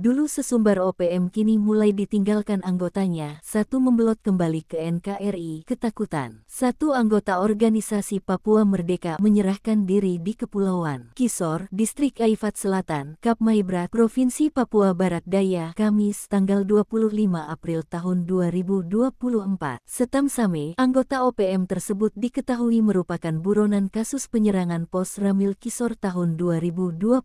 Dulu sesumbar OPM kini mulai ditinggalkan anggotanya. Satu membelot kembali ke NKRI ketakutan. Satu anggota organisasi Papua Merdeka menyerahkan diri di Kepulauan Kisor, Distrik Aifat Selatan, Kap Maibrat, Provinsi Papua Barat Daya, Kamis, tanggal 25 April tahun 2024. Setam Same, anggota OPM tersebut diketahui merupakan buronan kasus penyerangan Pos Ramil Kisor tahun 2021.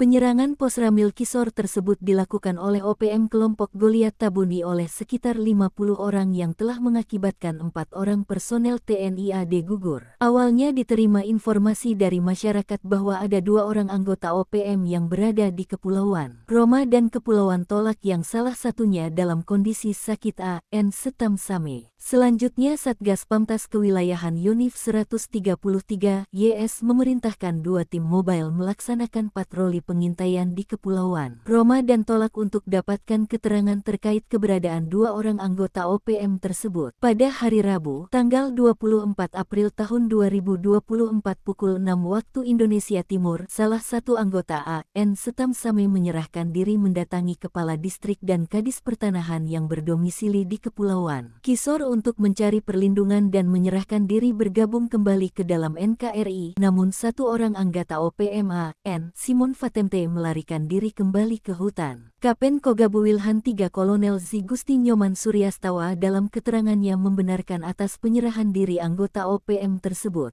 Penyerangan Pos Ramil Kisor tersebut tersebut dilakukan oleh OPM kelompok Goliat Tabuni oleh sekitar 50 orang yang telah mengakibatkan empat orang personel TNI AD gugur. Awalnya diterima informasi dari masyarakat bahwa ada dua orang anggota OPM yang berada di Kepulauan Roma dan Kepulauan Tolak yang salah satunya dalam kondisi sakit AN setam same. Selanjutnya Satgas Pamtas Kewilayahan Yunif 133 YS memerintahkan dua tim mobile melaksanakan patroli pengintaian di Kepulauan Roma Roma dan Tolak untuk dapatkan keterangan terkait keberadaan dua orang anggota OPM tersebut. Pada hari Rabu, tanggal 24 April tahun 2024 pukul 6 waktu Indonesia Timur, salah satu anggota AN Setam Same menyerahkan diri mendatangi Kepala Distrik dan Kadis Pertanahan yang berdomisili di Kepulauan. Kisor untuk mencari perlindungan dan menyerahkan diri bergabung kembali ke dalam NKRI, namun satu orang anggota OPM AN, Simon Fatemte melarikan diri kembali ke hutan. Kapen Kogabu Wilhan III Kolonel Nyoman Suryastawa dalam keterangannya membenarkan atas penyerahan diri anggota OPM tersebut.